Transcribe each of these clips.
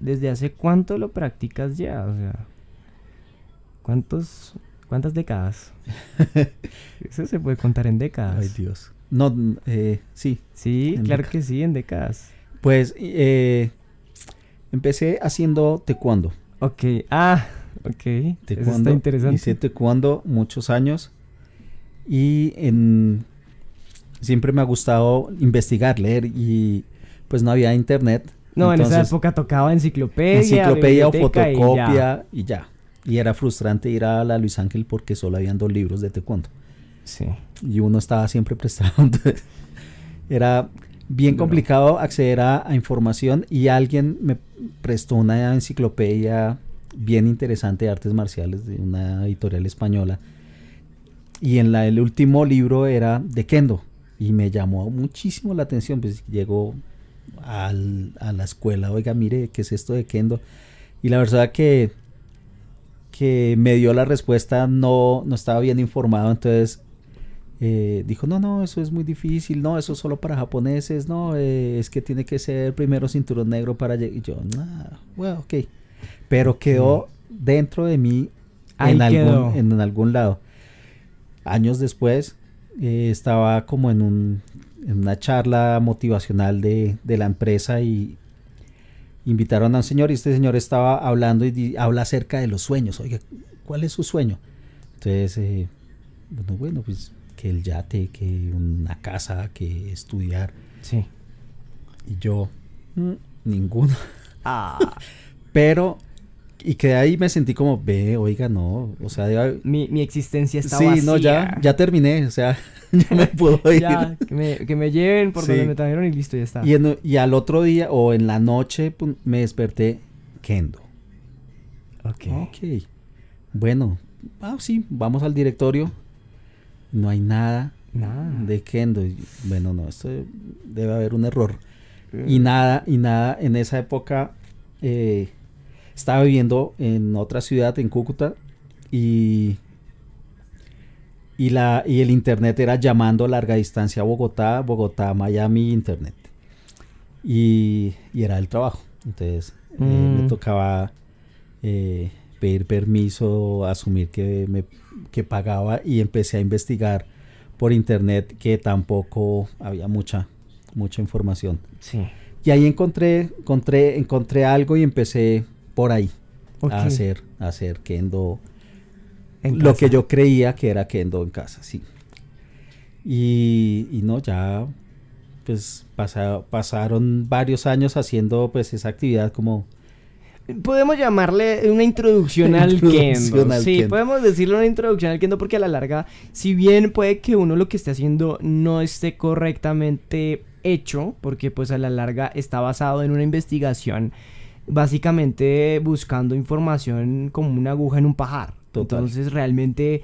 ¿Desde hace cuánto lo practicas ya? O sea, ¿cuántos, ¿cuántas décadas? Eso se puede contar en décadas. Ay, Dios. No, eh, sí. Sí, claro que sí, en décadas. Pues eh, empecé haciendo taekwondo. Ok, ah, ok. está interesante. Hice taekwondo muchos años y en, siempre me ha gustado investigar, leer y pues no había internet no, en esa época tocaba enciclopedia. Enciclopedia o fotocopia y ya. y era frustrante ir a la Luis Ángel porque solo habían dos libros de taekwondo. Sí. Y uno estaba siempre prestado. era bien complicado acceder a, información y alguien me prestó una enciclopedia bien interesante de artes marciales de una editorial española. Y en la, el último libro era de Kendo. Y me llamó muchísimo la atención, pues llegó a la escuela, oiga, mire, ¿qué es esto de Kendo? Y la verdad que, que me dio la respuesta no, no estaba bien informado, entonces eh, dijo, no, no, eso es muy difícil, no, eso es solo para japoneses, no, eh, es que tiene que ser primero cinturón negro para llegar. Y yo, no ah, bueno, ok. Pero quedó mm. dentro de mí en algún, lado. Años después, eh, estaba como en un en una charla motivacional de, la empresa y invitaron a un señor y este señor estaba hablando y habla acerca de los sueños. Oiga, ¿cuál es su sueño? Entonces, eh, bueno, bueno, pues que el yate, que una casa, que estudiar. Sí. Y yo, mm, ninguno. Ah. Pero y que de ahí me sentí como, ve, oiga, no, o sea, mi, mi, existencia está sí, Sí, no, ya, ya terminé, o sea, ya me puedo ir. ya, que me, lleven por donde me trajeron y listo, ya está. Y, al otro día o en la noche me desperté Kendo. Ok. Ok. Bueno, ah, sí, vamos al directorio. No hay nada, nada. de Kendo. Bueno, no, esto debe haber un error. Y mm. nada, y nada, en esa época... Eh, estaba viviendo en otra ciudad, en Cúcuta, y, y, la, y el internet era llamando a larga distancia a Bogotá, Bogotá, Miami, internet. Y, era el trabajo. Entonces eh, me mm. tocaba eh, pedir permiso, asumir que, me, pagaba y empecé a investigar por internet que tampoco había mucha, mucha información. Y ahí encontré, encontré, encontré algo y empecé por ahí hacer, hacer kendo. lo que yo creía que era kendo en casa, sí. Y, no, ya pues pasaron varios años haciendo pues esa actividad como podemos llamarle una introducción, al kendo. sí, podemos decirle una introducción al kendo porque a la larga, si bien puede que uno lo que esté haciendo no esté correctamente hecho, porque pues a la larga está basado en una investigación básicamente buscando información como una aguja en un pajar. Entonces realmente,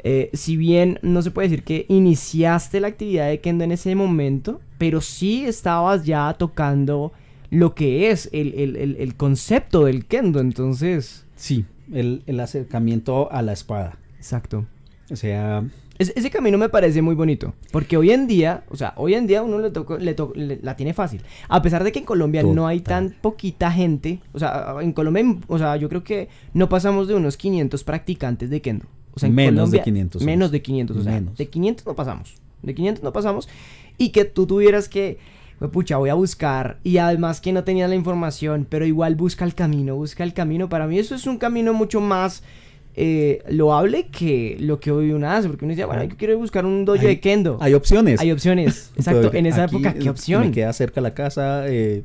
eh, si bien no se puede decir que iniciaste la actividad de Kendo en ese momento, pero sí estabas ya tocando lo que es el, el concepto del Kendo, entonces... Sí, el, acercamiento a la espada. Exacto. O sea, ese camino me parece muy bonito, porque hoy en día, o sea, hoy en día uno le, la tiene fácil. A pesar de que en Colombia no hay tan poquita gente, o sea, en Colombia, o sea, yo creo que no pasamos de unos 500 practicantes de kendo. O sea, menos de 500. Menos de 500, menos. de 500 no pasamos. De 500 no pasamos y que tú tuvieras que pucha, voy a buscar. Y además que no tenía la información, pero igual busca el camino, busca el camino. Para mí eso es un camino mucho más eh, lo loable que lo que hoy uno hace, porque uno dice, ah, bueno, yo quiero buscar un dojo de kendo. Hay opciones. Hay opciones, exacto. en esa época, ¿qué opción? Me queda cerca la casa, eh,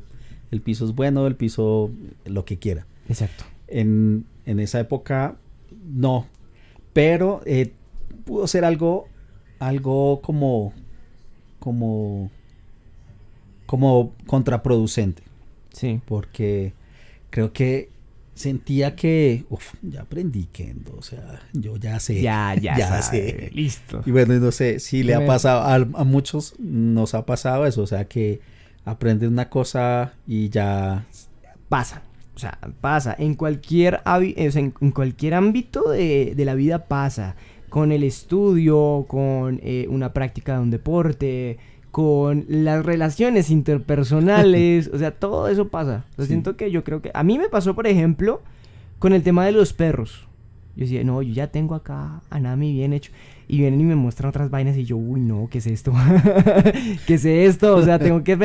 el piso es bueno, el piso, lo que quiera. Exacto. En, esa época, no. Pero eh, pudo ser algo, algo como, como, como contraproducente. Sí. Porque creo que sentía que, uff, ya aprendí Kendo, o sea, yo ya sé. Ya, ya, ya sé. Listo. Y bueno, no sé, si le ha pasado, a, muchos nos ha pasado eso, o sea, que aprendes una cosa y ya... Pasa, o sea, pasa. En cualquier, en, cualquier ámbito de, de, la vida pasa. Con el estudio, con eh, una práctica de un deporte, con las relaciones interpersonales, o sea, todo eso pasa. Lo siento que yo creo que... A mí me pasó, por ejemplo, con el tema de los perros. Yo decía, no, yo ya tengo acá a Nami bien hecho. Y vienen y me muestran otras vainas y yo, uy, no, ¿qué es esto? ¿Qué es esto? O sea, tengo que...